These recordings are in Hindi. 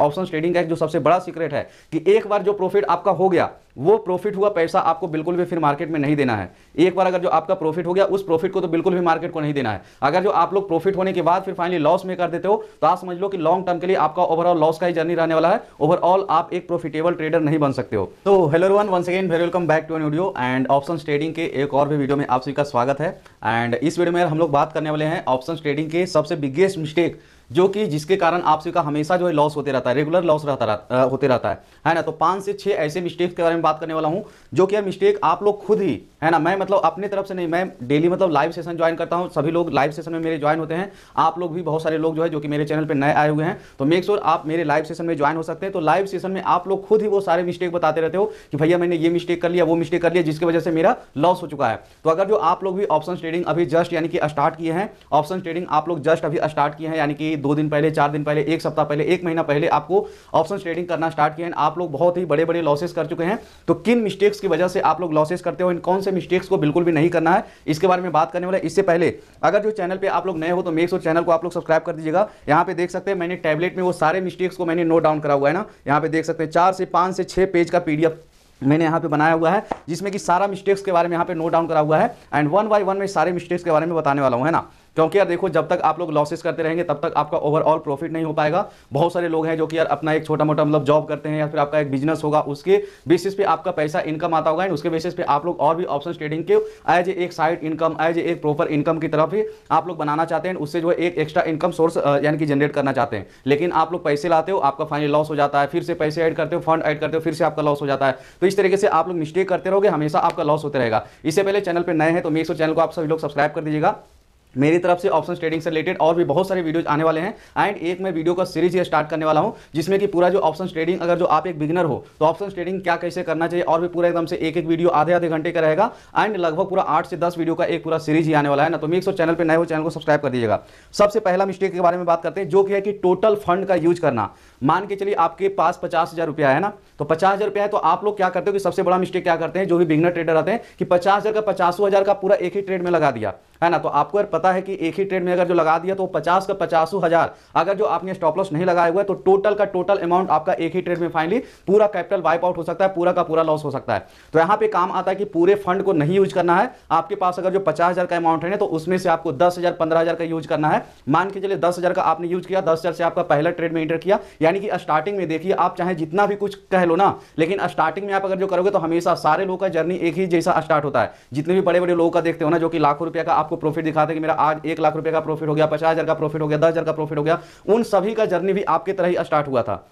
ऑप्शन ट्रेडिंग का एक जो सबसे बड़ा सीक्रेट है कि एक बार जो प्रॉफिट आपका हो गया वो प्रॉफिट हुआ पैसा आपको बिल्कुल भी फिर मार्केट में नहीं देना है एक बार अगर जो आपका प्रॉफिट हो गया उस प्रॉफिट को तो बिल्कुल भी मार्केट को नहीं देना है अगर जो आप लोग प्रॉफिट होने के बाद फिर फाइनली लॉस में कर देते हो तो आप समझ लो कि लॉन्ग टर्म के लिए आपका ओवरऑल लॉस का ही जर्नी रहने वाला है ओवरऑल आप एक प्रॉफिटेबल ट्रेडर नहीं बन सकते हो तो hello one once again very welcome back to an video and option trading के एक और भी वीडियो में आप सभी का स्वागत है एंड इस वीडियो में हम लोग बात करने वाले हैं ऑप्शन ट्रेडिंग के सबसे बिगेस्ट मिस्टेक जो कि जिसके कारण आपसे का हमेशा जो है लॉस होते रहता है रेगुलर लॉस रहता रह, होते रहता है है ना तो पाँच से छः ऐसे मिस्टेक्स के बारे में बात करने वाला हूँ जो कि मिस्टेक आप लोग खुद ही है ना मैं मतलब अपने तरफ से नहीं मैं डेली मतलब लाइव सेशन ज्वाइन करता हूँ सभी लोग लाइव सेशन में मेरे ज्वाइन होते हैं आप लोग भी बहुत सारे लोग जो है जो कि मेरे चैनल पर नए आए हुए हैं तो मेक श्योर आप मेरे लाइव सेशन में ज्वाइन हो सकते हैं तो लाइव सेशन में आप लोग खुद ही वो सारे मिस्टेक बताते रहते हो कि भैया मैंने ये मिस्टेक कर लिया वो मिस्टेक कर लिया जिसकी वजह से मेरा लॉस हो चुका है तो अगर जो आप लोग भी ऑप्शन ट्रेडिंग अभी जस्ट यानी कि स्टार्ट किए हैं ऑप्शन ट्रेडिंग आप लोग जस्ट अभी स्टार्ट किए हैं यानी कि कि दो दिन पहले चार दिन पहले एक सप्ताह पहले एक महीना पहले आपको ऑप्शन ट्रेडिंग करना स्टार्ट किया है आप लोग बहुत ही बड़े बड़े लॉसेस कर चुके हैं तो किन मिस्टेक्स की वजह से आप लोग लॉसेस करते हो इन कौन से मिस्टेक्स को बिल्कुल भी नहीं करना है इसके बारे में बात करने वाले इससे पहले अगर जो चैनल पर आप लोग नए हो तो मेक्स और चैनल को आप लोग सब्सक्राइब कर दीजिएगा यहाँ पे देख सकते हैं मैंने टैबलेट में वो सारे मिस्टेक्स को मैंने नोट डाउन करा हुआ है ना यहाँ पे देख सकते हैं चार से पाँच से छः पेज का पी मैंने यहाँ पे बनाया हुआ है जिसमें कि सारा मिस्टेक्स के बारे में यहाँ पे नोट डाउन करा हुआ है एंड वन बाय वन में सारे मिस्टेक्स के बारे में बताने वाला हूँ है ना क्योंकि यार देखो जब तक आप लोग लॉसेस करते रहेंगे तब तक आपका ओवरऑल प्रॉफिट नहीं हो पाएगा बहुत सारे लोग हैं जो कि यार अपना एक छोटा मोटा मतलब जॉब करते हैं या फिर आपका एक बिजनेस होगा उसके बेसिस पे आपका पैसा इनकम आता होगा एंड उसके बेसिस पे आप लोग और भी ऑप्शन ट्रेडिंग के एज एक साइड इनकम एज एक प्रॉपर इनकम की तरफ ही आप लोग बनाना चाहते हैं उससे जो है एक एक्स्ट्रा इनकम सोर्स यानी कि जनरेट करना चाहते हैं लेकिन आप लोग पैसे लाते हो आपका फाइनल लॉस हो जाता है फिर से पैसे ऐड करते हो फंड ऐड करते हो फिर से आपका लॉस हो जाता है तो इस तरीके से आप लोग मिस्टेक करते रहोगे हमेशा आपका लॉस होते रहेगा इससे पहले चैनल पर नए हैं तो मेरे चैनल को आप सभी लोग सब्सक्राइब कर दीजिएगा मेरी तरफ से ऑप्शन ट्रेडिंग से रिलेटेड और भी बहुत सारे वीडियोज आने वाले हैं एंड एक मैं वीडियो का सीरीज ये स्टार्ट करने वाला हूँ जिसमें कि पूरा जो ऑप्शन ट्रेडिंग अगर जो आप एक बिगिनर हो तो ऑप्शन ट्रेडिंग क्या कैसे करना चाहिए और भी पूरा एकदम से एक एक वीडियो आधे आधे घंटे का रहेगा एंड लगभग पूरा आठ से दस वीडियो का एक पूरा सीरीज ही आने वाला है ना तो मिक्स सो चैनल पर नए हो चैनल को सब्सक्राइब कर दीजिएगा सबसे पहला मिस्टेक के बारे में बात करते हैं जो कि है कि टोटल फंड का यूज करना मान के चलिए आपके पास पचास हज़ार रुपया है ना तो पचास हज़ार रुपया है तो आप लोग क्या करते हो कि सबसे बड़ा मिस्टेक क्या करते हैं जो भी बिगनर ट्रेडर आते हैं कि पचास हज़ार का पचास हज़ार का पूरा एक ही ट्रेड में लगा दिया है ना तो आपको अगर पता है कि एक ही ट्रेड में अगर जो लगा दिया तो पचास का पचास हज़ार अगर जो आपने स्टॉप लॉस नहीं लगाया हुआ है तो टोटल का टोटल अमाउंट आपका एक ही ट्रेड में फाइनली पूरा कैपिटल वाइप आउट हो सकता है पूरा का पूरा लॉस हो सकता है तो यहां पे काम आता है कि पूरे फंड को नहीं यूज करना है आपके पास अगर जो पचास का अमाउंट है ना तो उसमें से आपको दस हज़ार का यूज करना है मान के चलिए दस का आपने यूज किया दस से आपका पहला ट्रेड में इंटर किया यानी कि स्टार्टिंग में देखिए आप चाहे जितना भी कुछ कह लो ना लेकिन स्टार्टिंग में आप अगर जो करोगे तो हमेशा सारे लोगों का जर्नी एक ही जैसा स्टार्ट होता है जितने भी बड़े बड़े लोगों का देखते हो ना जो कि लाखों रुपया का आप आपको प्रॉफिट दिखाते हैं कि मेरा आज एक लाख रुपए का प्रॉफिट हो गया पचास हज़ार का प्रॉफिट हो गया दस हज़ार का प्रॉफिट हो गया उन सभी का जर्नी भी आपकी तरह ही स्टार्ट हुआ था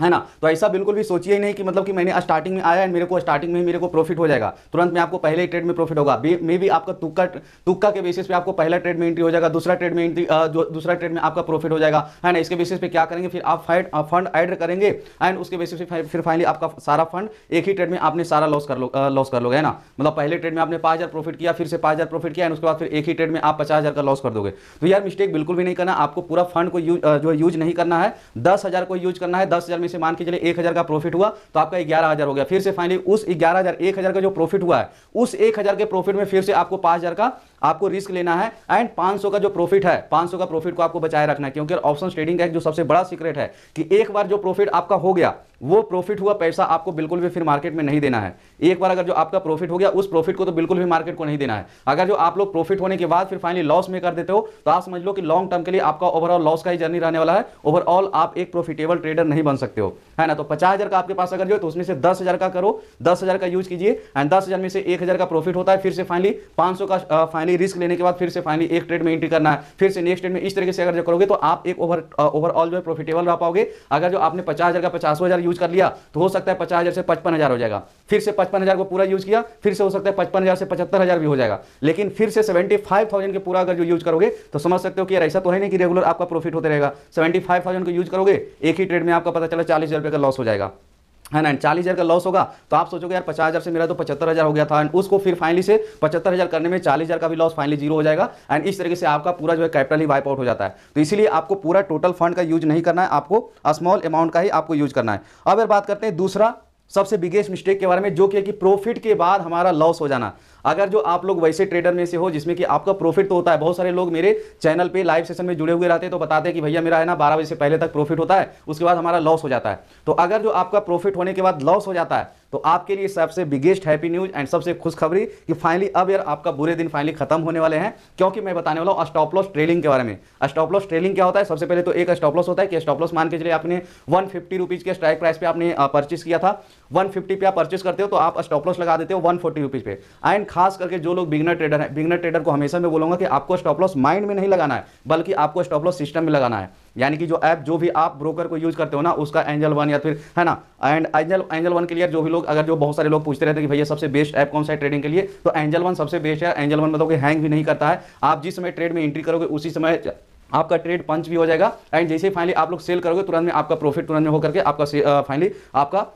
है ना तो ऐसा बिल्कुल भी सोचिए ही नहीं कि मतलब कि मैंने स्टार्टिंग में आया एंड मेरे को स्टार्टिंग में मेरे को प्रॉफिट हो जाएगा तुरंत में आपको पहले ट्रेड में प्रॉफिट होगा मे भी आपका तुक्का तुक्का के बेसिस पे आपको पहला ट्रेड में एंट्री हो जाएगा दूसरा ट्रेड में एंट्री दूसरा ट्रेड में आपका प्रॉफिट हो जाएगा है ना इसके बेसिस पे क्या करेंगे फिर आप फाइड फंड एड करेंगे एंड उसके बेसिस पे फिर फाइनली आपका सारा फंड एक ही ट्रेड में आपने सारा लॉस कर लो लॉस कर लोगे है ना मतलब पहले ट्रेड में आपने पाँच प्रॉफिट किया फिर से पाँच प्रॉफिट किया एंड उसके बाद फिर एक ही ट्रेड में आप पचास का लॉस कर दोगे तो यार मिस्टेक बिल्कुल भी नहीं करना आपको पूरा फंड को जो यूज नहीं करना है दस को यूज करना है दस में से मान के चले एक हज़ार का प्रॉफिट हुआ तो आपका ग्यारह हज़ार हो गया फिर से फाइनली उस ग्यारह हज़ार एक हज़ार का जो प्रॉफिट हुआ है उस एक हज़ार के प्रॉफिट में फिर से आपको पांच हज़ार का आपको रिस्क लेना है एंड 500 का जो प्रॉफिट है 500 का प्रॉफिट को आपको बचाए रखना है क्योंकि ऑप्शन ट्रेडिंग का एक जो सबसे बड़ा सीक्रेट है कि एक बार जो प्रॉफिट आपका हो गया वो प्रॉफिट हुआ पैसा आपको बिल्कुल भी फिर मार्केट में नहीं देना है एक बार अगर जो आपका प्रॉफिट हो गया उस प्रॉफिट को तो बिल्कुल भी मार्केट को नहीं देना है अगर जो आप लोग प्रॉफिट होने के बाद फिर फाइनली लॉस में कर देते हो तो आप समझ लो कि लॉन्ग टर्म के लिए आपका ओवरऑल लॉस का ही जर्नी रहने वाला है ओवरऑल आप एक प्रॉफिटेबल ट्रेडर नहीं बन सकते हो है ना तो पचास का आपके पास अगर जो तो उसमें से दस का करो दस का यूज कीजिए एंड दस में से एक का प्रॉफिट होता है फिर से फाइनली पांच का फाइनली फाइनली रिस्क लेने के बाद फिर से फाइनली एक ट्रेड में एंट्री करना है फिर से नेक्स्ट ट्रेड में इस तरीके से अगर जो करोगे तो आप एक ओवर ओवरऑल uh, जो है प्रॉफिटेबल रह पाओगे अगर जो आपने पचास का पचासों यूज कर लिया तो हो सकता है पचास से पचपन हो जाएगा फिर से पचपन को पूरा यूज किया फिर से हो सकता है पचपन से पचहत्तर भी हो जाएगा लेकिन फिर से सेवेंटी के पूरा अगर जो यूज करोगे तो समझ सकते हो कि ऐसा तो है नहीं कि रेगुलर आपका प्रॉफिट होते रहेगा सेवेंटी को यूज करोगे एक ही ट्रेड में आपका पता चला चालीस का लॉस हो जाएगा है ना चालीस हज़ार का लॉस होगा तो आप सोचोगे यार पचास हज़ार से मेरा तो पचहत्तर हज़ार हो गया था एंड उसको फिर फाइनली से पचहत्तर हज़ार करने में चालीस हज़ार का भी लॉस फाइनली जीरो हो जाएगा एंड इस तरीके से आपका पूरा जो है कैपिटल ही वाइप आउट हो जाता है तो इसलिए आपको पूरा टोटल फंड का यूज नहीं करना है आपको स्मॉल अमाउंट का ही आपको यूज करना है अब यार बात करते हैं दूसरा सबसे बिगेस्ट मिस्टेक के बारे में जो कि प्रॉफिट के बाद हमारा लॉस हो जाना अगर जो आप लोग वैसे ट्रेडर में से हो जिसमें कि आपका प्रॉफिट तो होता है बहुत सारे लोग मेरे चैनल पे लाइव सेशन में जुड़े हुए रहते हैं तो बताते हैं कि भैया मेरा है ना बारह बजे से पहले तक प्रॉफिट होता है उसके बाद हमारा लॉस हो जाता है तो अगर जो आपका प्रॉफिट होने के बाद लॉस हो जाता है तो आपके लिए सबसे बिगेस्ट हैप्पी न्यूज एंड सबसे खुशखबरी कि फाइनली अब यार आपका बुरे दिन फाइनली खत्म होने वाले हैं क्योंकि मैं बताने वाला हूँ स्टॉप लॉस ट्रेलिंग के बारे में स्टॉप लॉस ट्रेलिंग क्या होता है सबसे पहले तो एक स्टॉप लॉस होता है कि स्टॉप लॉस मान के चलिए आपने वन फिफ्टी रुपीज के स्ट्राइक प्राइस पर आपने परचेस किया था वन फिफ्टी पे आप परचेस करते हो तो आप स्टॉप लॉस लगा देते हो वन फोर्टी रुपीज पे एंड खास करके जो लोग बिगनर ट्रेडर हैं बिगनर ट्रेडर को हमेशा मैं बोलूंगा कि आपको स्टॉप लॉस माइंड में नहीं लगाना है बल्कि आपको स्टॉप लॉस सिस्टम में लगाना है यानी कि जो ऐप जो भी आप ब्रोकर को यूज करते हो ना उसका एंजल वन या फिर है ना एंड एंजल एंजल वन के लिए जो भी लोग अगर जो बहुत सारे लोग पूछते रहते हैं कि भैया सबसे बेस्ट ऐप कौन सा है ट्रेडिंग के लिए तो एंजल वन सबसे बेस्ट है एंजल वन मतलब कि हैंग भी नहीं करता है आप जिस समय ट्रेड में एंट्री करोगे उसी समय आपका ट्रेड पंच भी हो जाएगा एंड जैसे ही फाइनली आप लोग सेल करोगे तुरंत में आपका प्रॉफिट तुरंत में होकर के आपका फाइनली आपका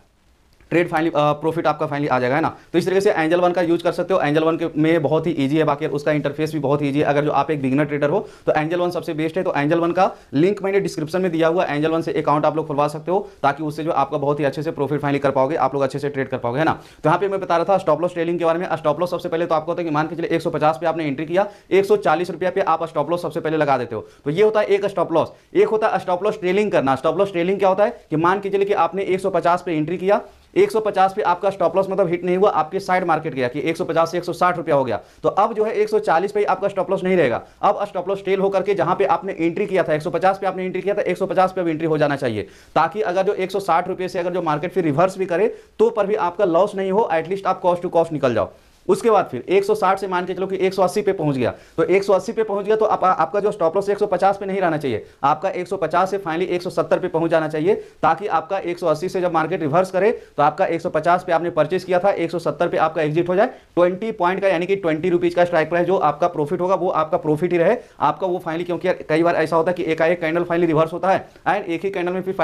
ट्रेड फाइनली प्रॉफिट आपका फाइनली आ जाएगा है ना तो इस तरीके से एंजल वन का यूज कर सकते हो एंजल वन के में बहुत ही ईजी है बाकी उसका इंटरफेस भी बहुत ईजी है अगर जो आप एक बिगनर ट्रेडर हो तो एंजल वन सबसे बेस्ट है तो एंजल वन का लिंक मैंने डिस्क्रिप्शन में दिया हुआ एंजल वन से अकाउंट आप लोग खुलवा सकते हो ताकि उससे जो आपका बहुत ही अच्छे से प्रॉफिट फाइनली कर पाओगे आप लोग अच्छे से ट्रेड कर पाओगे है ना तो यहाँ पे मैं बता रहा था स्टॉप लॉस ट्रेडिंग के बारे में स्टॉप लॉस सबसे पहले तो आपको होता है कि मान के चलिए एक पे आपने एंट्री किया एक रुपया पे आप स्टॉप लॉस सबसे पहले लगा देते हो तो ये होता है एक स्टॉप लॉस एक होता है स्टॉप लॉस ट्रेलिंग करना स्टॉप लॉस ट्रेलिंग क्या होता है कि मान के चलिए कि आपने एक पे एंट्री किया 150 पे आपका स्टॉप लॉस मतलब हिट नहीं हुआ आपके साइड मार्केट गया कि 150 से 160 रुपया हो गया तो अब जो है 140 पे आपका स्टॉप लॉस नहीं रहेगा अब स्टॉप लॉस टेल होकर के जहां पे आपने एंट्री किया था 150 पे आपने एंट्री किया था 150 पे अब एंट्री हो जाना चाहिए ताकि अगर जो एक से अगर जो मार्केट फिर रिवर्स भी करे तो पर भी आपका लॉस नहीं हो एटलीस्ट आप कॉस्ट टू कॉस्ट निकल जाओ उसके बाद फिर 160 से मान के चलो कि 180 पे पहुंच गया तो 180 पे पहुंच गया तो आप, आपका जो स्टॉप लॉस 150 पे नहीं रहना चाहिए आपका 150 से फाइनली 170 पे पहुंच जाना चाहिए ताकि आपका 180 से जब मार्केट रिवर्स करे तो आपका 150 पे आपने परचेस किया था 170 पे आपका एग्जिट हो जाए ट्वेंटी पॉइंट का यानी कि ट्वेंटी रुपीज का स्ट्राइक प्राइस जो आपका प्रॉफिट होगा वो आपका प्रॉफिट ही रहे आपका वो फाइनली क्योंकि कई बार ऐसा होता है कि एकाएक कैंडल फाइनली रिवर्स होता है एंड एक ही कैंडल में फिर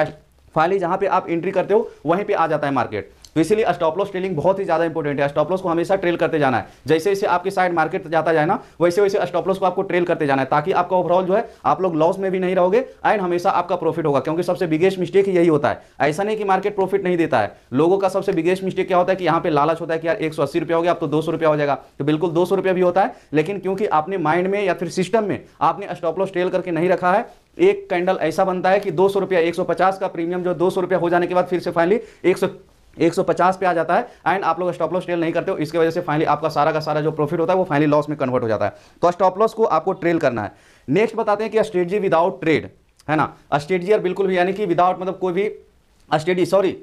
फाइनली जहां पे आप एंट्री करते हो वहीं पर आ जाता है मार्केट तो इसलिए स्टॉपलॉस ट्रेलिंग बहुत ही ज़्यादा इंपॉर्टेंट है स्टॉपलॉस को हमेशा ट्रेल करते जाना है जैसे जैसे आपके साइड मार्केट जाता जाए ना वैसे वैसे स्टॉपलॉस को आपको ट्रेल करते जाना है ताकि आपका ओवरऑल जो है आप लोग लॉस में भी नहीं रहोगे एंड हमेशा आपका प्रॉफिट होगा क्योंकि सबसे बिगेस्ट मिस्टेक यही होता है ऐसा नहीं कि मार्केट प्रॉफिट नहीं देता है लोगों का सबसे बिगेस्ट मिस्टेक क्या होता है कि यहाँ पे लालच होता है कि यार एक सौ हो गया अब तो दो हो जाएगा तो बिल्कुल दो भी होता है लेकिन क्योंकि आपने माइंड में या फिर सिस्टम में आपने स्टॉपलॉस ट्रेल करके नहीं रखा है एक कैंडल ऐसा बनता है कि दो सौ रुपया एक सौ पचास का प्रीमियम जो दो सौ रुपया हो जाने के बाद फिर से फाइनली एक सौ 150 पे आ जाता है एंड आप लोग स्टॉप लॉस ट्रेल नहीं करते हो इसके वजह से फाइनली आपका सारा का सारा जो प्रॉफिट होता है वो फाइनली लॉस में कन्वर्ट हो जाता है तो स्टॉप लॉस को आपको ट्रेल करना है नेक्स्ट बताते हैं कि स्ट्रेटजी विदाउट ट्रेड है ना स्ट्रेटजी और बिल्कुल भी यानी कि विदाउट मतलब कोई भी स्ट्रेटी सॉरी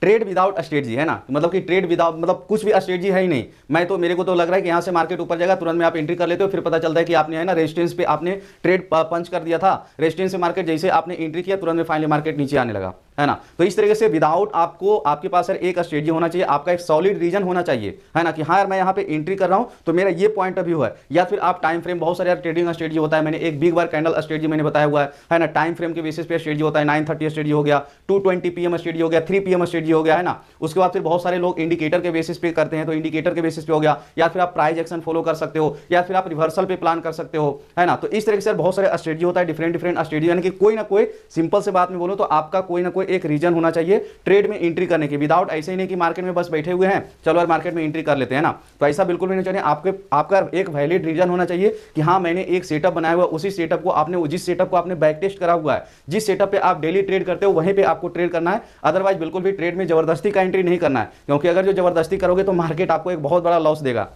ट्रेड विदाउट स्ट्रेटजी है ना तो मतलब कि ट्रेड विदाउट मतलब कुछ भी स्ट्रेटजी है ही नहीं मैं तो मेरे को तो लग रहा है कि यहाँ से मार्केट ऊपर जाएगा तुरंत में आप एंट्री कर लेते हो फिर पता चलता है कि आपने है ना रेजिस्टेंस पे आपने ट्रेड पंच कर दिया था रेजिस्टेंस से मार्केट जैसे आपने एंट्री किया तुरंत में फाइनली मार्केट नीचे आने लगा है ना तो इस तरीके से विदाउट आपको आपके पास सर एक स्ट्रेटी होना चाहिए आपका एक सॉलिड रीजन होना चाहिए है ना कि हाँ यार मैं यहाँ पे एंट्री कर रहा हूँ तो मेरा ये पॉइंट ऑफ व्यू है या फिर आप टाइम फ्रेम बहुत सारे यार ट्रेडिंग स्ट्रेटी होता है मैंने एक बिग बार कैंडल स्ट्रेटी मैंने बताया हुआ है है ना टाइम फ्रेम के बेसिस पे स्ट्रेटी होता है नाइन थर्टी स्ट्रेटी हो गया टू ट्वेंटी पी एम हो गया थ्री पी एम हो गया है ना उसके बाद फिर बहुत सारे लोग इंडिकेटर के बेसिस पे करते हैं तो इंडिकेटर के बेसिस पे हो गया या फिर आप प्राइज एक्शन फॉलो कर सकते हो या फिर आप रिवर्सल पे प्लान कर सकते हो है ना तो इस तरीके से बहुत सारे स्ट्रेटी होता है डिफरेंट डिफरेंट स्ट्रेटी यानी कि कोई ना कोई सिंपल से बात में बोलो तो आपका कोई ना कोई एक रीजन होना चाहिए ट्रेड में एंट्री करने की विदाउट ऐसे ही नहीं कि मार्केट में बस बैठे हुए हैं चलो यार मार्केट में एंट्री कर लेते हैं ना तो ऐसा बिल्कुल भी नहीं चाहिए आपके आपका एक वैलिड रीजन होना चाहिए कि हाँ मैंने एक सेटअप बनाया हुआ उसी सेटअप को आपने जिस सेटअप को आपने बैक टेस्ट करा हुआ है जिस सेटअप पर आप डेली ट्रेड करते हो वहीं पर आपको ट्रेड करना है अदरवाइज बिल्कुल भी ट्रेड में जबरदस्ती का एंट्री नहीं करना है क्योंकि अगर जो जबरदस्ती करोगे तो मार्केट आपको एक बहुत बड़ा लॉस देगा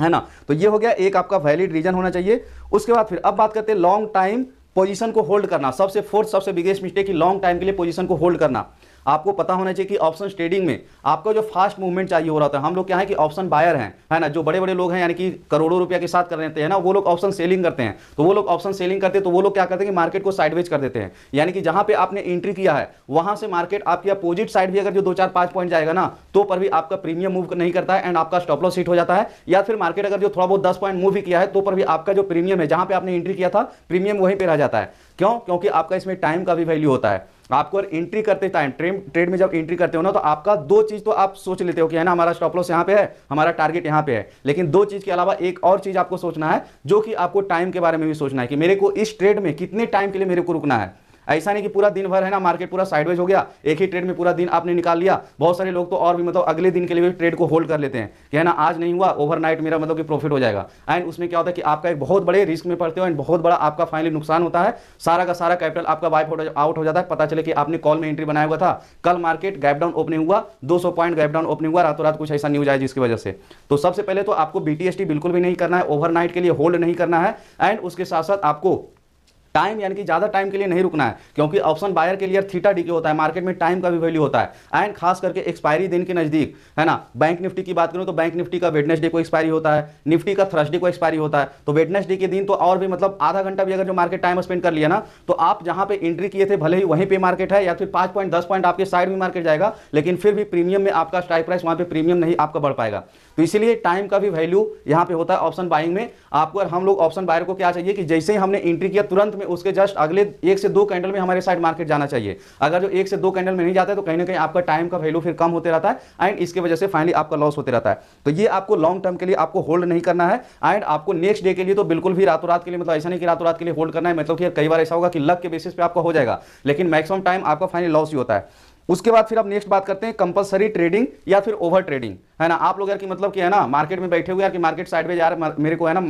है ना तो ये हो गया एक आपका वैलिड रीजन होना चाहिए उसके बाद फिर अब बात करते हैं लॉन्ग टाइम पोजीशन को होल्ड करना सबसे फोर्थ सबसे बिगेस्ट मिस्टेक की लॉन्ग टाइम के लिए पोजीशन को होल्ड करना आपको पता होना चाहिए कि ऑप्शन ट्रेडिंग में आपका जो फास्ट मूवमेंट चाहिए हो रहा था हम लोग क्या है कि ऑप्शन बायर हैं है ना जो बड़े बड़े लोग हैं यानी कि करोड़ों रुपया के साथ कर रहे हैं ना वो लोग ऑप्शन सेलिंग करते हैं तो वो लोग ऑप्शन सेलिंग करते हैं तो वो लोग क्या करते हैं कि मार्केट को साइडवेज कर देते हैं यानी कि जहां पे आपने एंट्री किया है वहां से मार्केट आपकी अपोजिट साइड भी अगर जो दो चार पांच पॉइंट जाएगा ना तो पर भी आपका प्रीमियम मूव नहीं करता है एंड आपका स्टॉप लॉस हिट हो जाता है या फिर मार्केट अगर जो थोड़ा बहुत दस पॉइंट मूव भी किया है तो पर भी आपका जो प्रीमियम है जहां पर आपने एंट्री किया था प्रीमियम वहीं पर रह जाता है क्यों क्योंकि आपका इसमें टाइम का भी वैल्यू होता है आपको अगर एंट्री करते टाइम ट्रेड ट्रेड में जब एंट्री करते हो ना तो आपका दो चीज़ तो आप सोच लेते हो कि है ना हमारा स्टॉप लॉस यहाँ पे है हमारा टारगेट यहाँ पे है लेकिन दो चीज़ के अलावा एक और चीज़ आपको सोचना है जो कि आपको टाइम के बारे में भी सोचना है कि मेरे को इस ट्रेड में कितने टाइम के लिए मेरे को रुकना है ऐसा नहीं कि पूरा दिन भर है ना मार्केट पूरा साइडवेज हो गया एक ही ट्रेड में पूरा दिन आपने निकाल लिया बहुत सारे लोग तो और भी मतलब अगले दिन के लिए भी ट्रेड को होल्ड कर लेते हैं कि है ना आज नहीं हुआ ओवरनाइट मेरा मतलब कि प्रॉफिट हो जाएगा एंड उसमें क्या होता है कि आपका एक बहुत बड़े रिस्क में पड़ते हो एंड बहुत बड़ा आपका फाइनली नुकसान होता है सारा का सारा कैपिटल आपका वाइप आउट हो जाता है पता चले कि आपने कॉल में एंट्री बनाया हुआ था कल मार्केट गैपडाउन ओपनिंग हुआ दो पॉइंट गैपडाउन ओपनिंग हुआ रातों रात कुछ ऐसा न्यूज आए जिसकी वजह से तो सबसे पहले तो आपको बीटीएसटी बिल्कुल भी नहीं करना है ओवरनाइट के लिए होल्ड नहीं करना है एंड उसके साथ साथ आपको टाइम यानी कि ज़्यादा टाइम के लिए नहीं रुकना है क्योंकि ऑप्शन बायर के लिए थीटा डी के होता है मार्केट में टाइम का भी वैल्यू होता है एंड खास करके एक्सपायरी दिन के नज़दीक है ना बैंक निफ्टी की बात करूँ तो बैंक निफ्टी का वेडनेसडे को एक्सपायरी होता है निफ्टी का थर्सडे को एक्सपायरी होता है तो वेडनेसडे के दिन तो और भी मतलब आधा घंटा भी अगर जो मार्केट टाइम स्पेंड कर लिया ना तो आप जहाँ पर एंट्री किए थे भले ही वहीं पर मार्केट है या फिर पाँच पॉइंट दस पॉइंट आपके साइड में मार्केट जाएगा लेकिन फिर भी प्रीमियम में आपका स्ट्राइक प्राइस वहाँ पर प्रीमियम नहीं आपका बढ़ पाएगा तो इसलिए टाइम का भी वैल्यू यहाँ पे होता है ऑप्शन बाइंग में आपको हम लोग ऑप्शन बायर को क्या चाहिए कि जैसे ही हमने एंट्री किया तुरंत में उसके जस्ट अगले एक से दो कैंडल में हमारे साइड मार्केट जाना चाहिए अगर जो एक से दो कैंडल में नहीं जाता है तो कहीं ना कहीं आपका टाइम का वैल्यू फिर कम होते रहता है एंड इसके वजह से फाइनली आपका लॉस होते रहता है तो ये आपको लॉन्ग टर्म के लिए आपको होल्ड नहीं करना है एंड आपको नेक्स्ट डे के लिए तो बिल्कुल भी रातों रात के लिए मतलब ऐसा नहीं कि रातों रात के लिए होल्ड करना है मतलब कि कई बार ऐसा होगा कि लक के बेसिस पे आपका हो जाएगा लेकिन मैक्सिमम टाइम आपका फाइनली लॉस ही होता है उसके बाद फिर आप नेक्स्ट बात करते हैं कंपलसरी ट्रेडिंग या फिर ओवर ट्रेडिंग है ना आप लोग यार की मतलब कि है ना मार्केट में बैठे हुए यार कि मार्केट साइड में जा रहा मेरे को है ना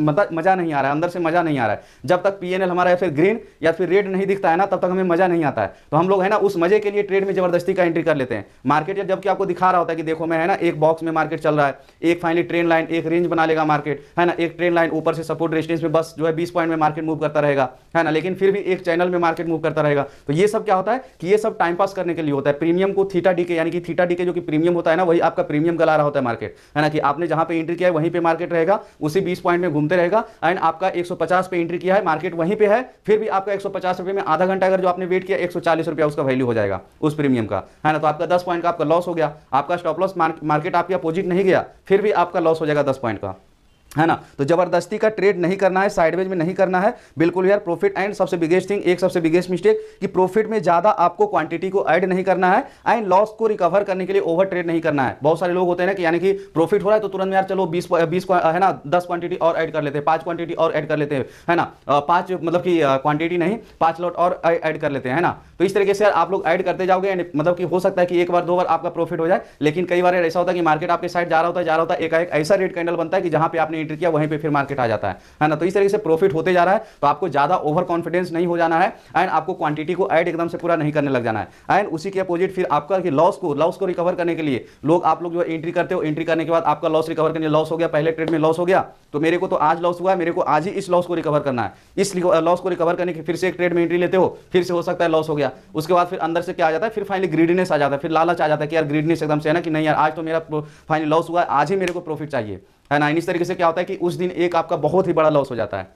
मजा नहीं आ रहा है अंदर से मजा नहीं आ रहा है जब तक पीएनएल हमारा या फिर ग्रीन या फिर रेड नहीं दिखता है ना तब तक हमें मजा नहीं आता है तो हम लोग है ना उस मजे के लिए ट्रेड में जबरदस्ती का एंट्री कर लेते हैं मार्केट जब जबकि आपको दिखा रहा होता है कि देखो मैं है ना एक बॉक्स में मार्केट चल रहा है एक फाइनली ट्रेन लाइन एक रेंज बना लेगा मार्केट है ना एक ट्रेन लाइन ऊपर से सपोर्ट रेस्टेंस में बस जो है बीस पॉइंट में मार्केट मूव करता रहेगा है ना लेकिन फिर भी एक चैनल में मार्केट मूव करता रहेगा तो ये सब क्या होता है कि ये सब टाइम पास करने के लिए होता है प्रीमियम को थीटा डी के यानी कि थीटा डी के जो कि प्रीमियम होता है ना वही आपका प्रीमियम गला रहा होता है मार्केट है ना कि आपने जहां पे एंट्री किया है वहीं पे मार्केट रहेगा उसी 20 पॉइंट में घूमते रहेगा एंड आपका 150 पे एंट्री किया है मार्केट वहीं पे है फिर भी आपका एक रुपए में आधा घंटा अगर जो आपने वेट किया एक रुपया उसका वैल्यू हो जाएगा उस प्रीमियम का है ना तो आपका दस पॉइंट का आपका लॉस हो गया आपका स्टॉप लॉस मार्केट आपके अपोजिट नहीं गया फिर भी आपका लॉस हो जाएगा दस पॉइंट का है ना तो जबरदस्ती का ट्रेड नहीं करना है साइडवेज में नहीं करना है बिल्कुल यार प्रॉफिट एंड सबसे बिगेस्ट थिंग एक सबसे बिगेस्ट मिस्टेक कि प्रॉफिट में ज्यादा आपको क्वांटिटी को ऐड नहीं करना है एंड लॉस को रिकवर करने के लिए ओवर ट्रेड नहीं करना है बहुत सारे लोग होते हैं ना कि यानी कि प्रॉफिट हो रहा है तो तुरंत यार चलो बीस बीस है ना दस क्वांटिटी और एड कर लेते हैं पांच क्वांटिटी और एड कर लेते हैं है ना पांच मतलब की क्वांटिटी नहीं पांच लॉट और एड कर लेते हैं ना तो इस तरीके से यार आप लोग ऐड करते जाओगे मतलब कि हो सकता है कि एक बार दो बार आपका प्रॉफिट हो जाए लेकिन कई बार ऐसा होता है कि मार्केट आपके साइड जा रहा होता है जा रहा होता है एक ऐसा रेड कैंडल बनता है कि जहां पर आपने एंट्री किया वहीं पर फिर मार्केट आ जाता है है ना तो इस तरीके से प्रॉफिट होते जा रहा है तो आपको ज़्यादा ओवर कॉन्फिडेंस नहीं हो जाना है एंड आपको क्वांटिटी को ऐड एकदम से पूरा नहीं करने लग जाना है एंड उसी के अपोजिट फिर आपका लॉस को लॉस को रिकवर करने के लिए लोग आप लोग जो एंट्री करते हो एंट्री करने के बाद आपका लॉस रिकवर करने लॉस हो गया पहले ट्रेड में लॉस हो गया तो मेरे को तो आज लॉस हुआ है मेरे को आज ही इस लॉस को रिकवर करना है इस लॉस को रिकवर करने के फिर से एक ट्रेड में एंट्री लेते हो फिर से हो सकता है लॉस हो गया उसके बाद फिर अंदर से क्या आ जाता है फिर फाइनली ग्रीडनेस आ जाता है फिर लालच आ जाता है कि यार ग्रीडनेस एकदम से है ना कि नहीं यार आज तो मेरा फाइनली लॉस हुआ है आज ही मेरे को प्रॉफिट चाहिए है ना इस तरीके से क्या होता है कि उस दिन एक आपका बहुत ही बड़ा लॉस हो जाता है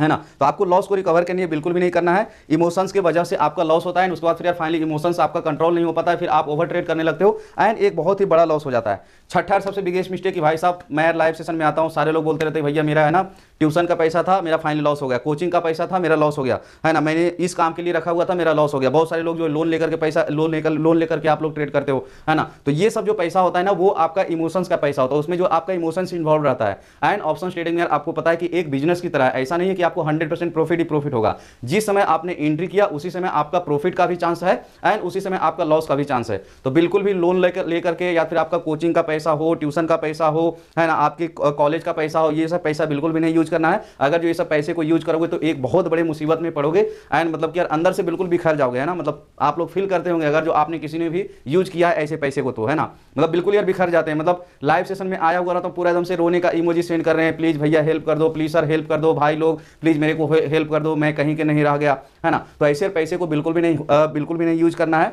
है ना तो आपको लॉस को रिकवर करने बिल्कुल भी नहीं करना है इमोशंस की वजह से आपका लॉस होता है उसके बाद फिर यार फाइनली इमोशंस आपका कंट्रोल नहीं हो पाता है फिर आप ओवर ट्रेड करने लगते हो एंड एक बहुत ही बड़ा लॉस हो जाता है छठा सबसे बिगेस्ट मिस्टेक कि भाई साहब मैं लाइव सेशन में आता हूँ सारे लोग बोलते रहते भैया मेरा है ना ट्यूशन का पैसा था मेरा फाइनल लॉस हो गया कोचिंग का पैसा था मेरा लॉस हो गया है ना मैंने इस काम के लिए रखा हुआ था मेरा लॉस हो गया बहुत सारे लोग जो लोन लेकर के पैसा लोन लेकर लोन लेकर के आप लोग ट्रेड करते हो है ना तो ये सब जो पैसा होता है ना वो आपका इमोशंस का पैसा होता है उसमें जो आपका इमोशंस इन्वॉल्व रहता है एंड ऑप्शन ट्रेडिंग में आपको पता है कि एक बिजनेस की तरह है ऐसा नहीं है कि आपको हंड्रेड प्रॉफिट ही प्रॉफिट होगा जिस समय आपने एंट्री किया उसी समय आपका प्रॉफिट का भी चांस है एंड उसी समय आपका लॉस का भी चांस है तो बिल्कुल भी लोन लेकर लेकर के या फिर आपका कोचिंग का पैसा हो ट्यूशन का पैसा हो है ना आपके कॉलेज का पैसा हो ये सब पैसा बिल्कुल भी नहीं यूज करना है अगर जो ये सब पैसे को यूज़ करोगे तो एक बहुत बड़े मुसीबत में पड़ोगे एंड मतलब कि यार अंदर से बिल्कुल बिखर जाओगे है ना मतलब आप लोग फील करते होंगे अगर जो आपने किसी ने भी यूज़ किया है ऐसे पैसे को तो है ना मतलब बिल्कुल यार बिखर जाते हैं मतलब लाइव सेशन में आया हुआ रहता हूँ तो पूरा एकदम से रोने का इमोजी सेंड कर रहे हैं प्लीज़ भैया हेल्प कर दो प्लीज़ सर हेल्प कर दो भाई लोग प्लीज़ मेरे को हेल्प कर दो मैं कहीं के नहीं रह गया है ना तो ऐसे पैसे को बिल्कुल भी नहीं बिल्कुल भी नहीं यूज़ करना है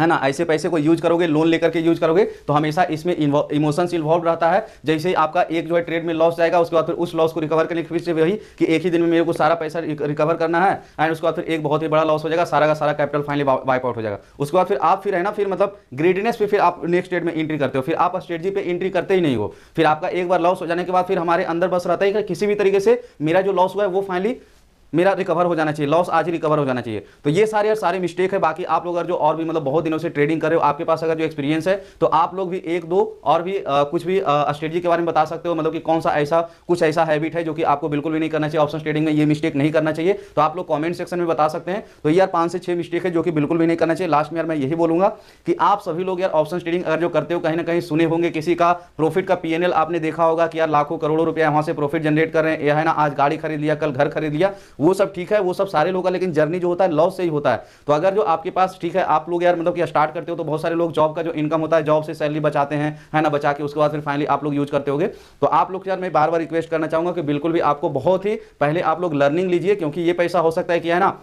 है ना ऐसे पैसे को यूज करोगे लोन लेकर के यूज करोगे तो हमेशा इसमें इमोशंस इन्वॉल्व रहता है जैसे आपका एक जो है ट्रेड में लॉस जाएगा उसके बाद फिर उस लॉस को रिकवर करने की फिर से वही कि एक ही दिन में मेरे को सारा पैसा रिकवर करना है एंड उसके बाद फिर एक बहुत ही बड़ा लॉस हो जाएगा सारा का सारा कैपिटल फाइनली वाइप आउट हो जाएगा उसके बाद फिर आप फिर है ना फिर मतलब ग्रेडनेस पर फिर आप नेक्स्ट ट्रेड में एंट्री करते हो फिर आप स्ट्रेटजी पर एंट्री करते ही नहीं हो फिर आपका एक बार लॉस हो जाने के बाद फिर हमारे अंदर बस रहता है कि किसी भी तरीके से मेरा जो लॉस हुआ है वो फाइनली मेरा रिकवर तो हो जाना चाहिए लॉस आज ही रिकवर हो जाना चाहिए तो ये सारे और सारे मिस्टेक है बाकी आप लोग अगर जो और भी मतलब बहुत दिनों से ट्रेडिंग कर रहे हो आपके पास अगर जो एक्सपीरियंस है तो आप लोग भी एक दो और भी आ, कुछ भी स्ट्रेटजी के बारे में बता सकते हो मतलब कि कौन सा ऐसा कुछ ऐसा हैबिट है जो कि आपको बिल्कुल भी नहीं करना चाहिए ऑप्शन ट्रेडिंग में ये मिस्टेक नहीं करना चाहिए तो आप लोग कॉमेंट सेक्शन में बता सकते हैं तो यार पाँच से छः मिस्टेक है जो कि बिल्कुल भी नहीं करना चाहिए लास्ट में यार मैं यही बोलूँगा कि आप सभी लोग यार ऑप्शन ट्रेडिंग अगर जो करते हो कहीं ना कहीं सुने होंगे किसी का प्रॉफिट का पी आपने देखा होगा कि यार लाखों करोड़ों रुपया वहाँ से प्रॉफिट जनरेट कर रहे हैं यह है ना आज गाड़ी खरीद लिया कल घर खरीद लिया वो सब ठीक है वो सब सारे लोग का लेकिन जर्नी जो होता है लव से ही होता है तो अगर जो आपके पास ठीक है आप लोग यार मतलब कि स्टार्ट करते हो तो बहुत सारे लोग जॉब का जो इनकम होता है जॉब से सैलरी बचाते हैं है ना बचा के उसके बाद फिर फाइनली आप लोग यूज करते हो तो आप लोग यार मैं बार बार रिक्वेस्ट करना चाहूंगा कि बिल्कुल भी आपको बहुत ही पहले आप लोग लर्निंग लीजिए क्योंकि ये पैसा हो सकता है कि है ना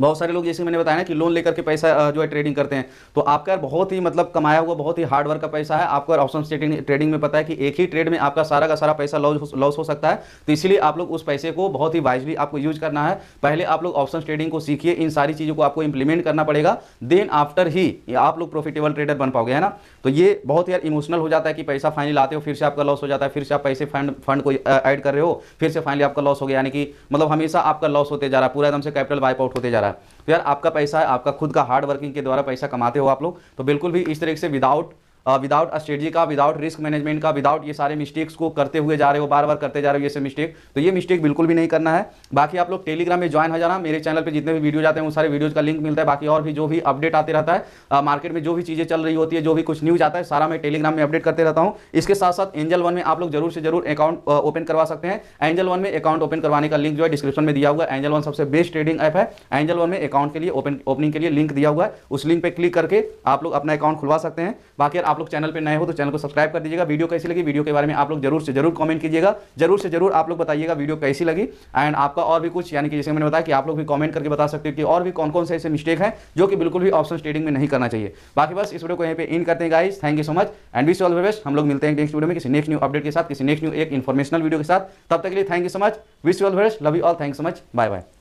बहुत सारे लोग जैसे मैंने बताया ना कि लोन लेकर के पैसा जो है ट्रेडिंग करते हैं तो आपका बहुत ही मतलब कमाया हुआ बहुत ही हार्ड वर्क का पैसा है आपको ऑप्शन ट्रेडिंग ट्रेडिंग में पता है कि एक ही ट्रेड में आपका सारा का सारा पैसा लॉस लॉस हो सकता है तो इसलिए आप लोग उस पैसे को बहुत ही वाइजली आपको यूज करना है पहले आप लोग ऑप्शन ट्रेडिंग को सीखिए इन सारी चीज़ों को आपको इंप्लीमेंट करना पड़ेगा देन आफ्टर ही आप लोग प्रॉफिटेबल ट्रेडर बन पाओगे है ना तो ये बहुत यार इमोशनल हो जाता है कि पैसा फाइनल आते हो फिर से आपका लॉस हो जाता है फिर से आप पैसे फंड फंड को ऐड कर रहे हो फिर से फाइनली आपका लॉस हो गया यानी कि मतलब हमेशा आपका लॉस होते जा रहा है पूरा एकदम से कैपिटल वाइप आउट होते जा रहा है रहा है तो यार आपका पैसा है आपका खुद का हार्ड वर्किंग के द्वारा पैसा कमाते हो आप लोग तो बिल्कुल भी इस तरीके से विदाउट विदाउट स्ट्रेटजी का विदाउट रिस्क मैनेजमेंट का विदाउट ये सारे मिस्टेक्स को करते हुए जा रहे हो बार बार करते जा रहे हो ये से मिस्टेक तो ये मिस्टेक बिल्कुल भी नहीं करना है बाकी आप लोग टेलीग्राम में ज्वाइन हो जाना मेरे चैनल पर जितने भी वीडियो जाते हैं उन सारे वीडियोज का लिंक मिलता है बाकी और भी जो भी अपडेट आते रहता है मार्केट में जो भी चीज़ें चल रही होती है जो भी कुछ न्यूज आता है सारा मैं टेलीग्राम में अपडेट करते रहता हूँ इसके साथ साथ एंजल वन में आप लोग जरूर से जरूर अकाउंट ओपन करवा सकते हैं एंजल वन में अकाउंट ओपन करवाने का लिंक जो है डिस्क्रिप्शन में दिया हुआ है एंजल वन सबसे बेस्ट ट्रेडिंग ऐप है एंजल वन में अकाउंट के लिए ओपन ओपनिंग के लिए लिंक दिया हुआ है उस लिंक पर क्लिक करके आप लोग अपना अकाउंट खुलवा सकते हैं बाकी आप आप लोग चैनल पर नए हो तो चैनल को सब्सक्राइब कर दीजिएगा वीडियो कैसी लगी वीडियो के बारे में आप लोग जरूर से जरूर कमेंट कीजिएगा जरूर से जरूर आप लोग बताइएगा वीडियो कैसी लगी एंड आपका और भी कुछ यानी कि जैसे मैंने बताया कि आप लोग भी कमेंट करके बता सकते हो कि और भी कौन कौन से ऐसे मिस्टेक है जो कि बिल्कुल भी ऑप्शन ट्रेडिंग में नहीं करना चाहिए बाकी बस इस वीडियो को यहीं पे इन करते हैं guys thank you so much and wish all the best हम लोग मिलते हैं नेक्स्ट वीडियो में किसी नेक्स्ट न्यू अपडेट के साथ किसी नेक्स्ट न्यू एक इन्फॉर्मेशनल वीडियो के साथ तब तक के लिए thank you so much wish all the best love you all thank so much bye bye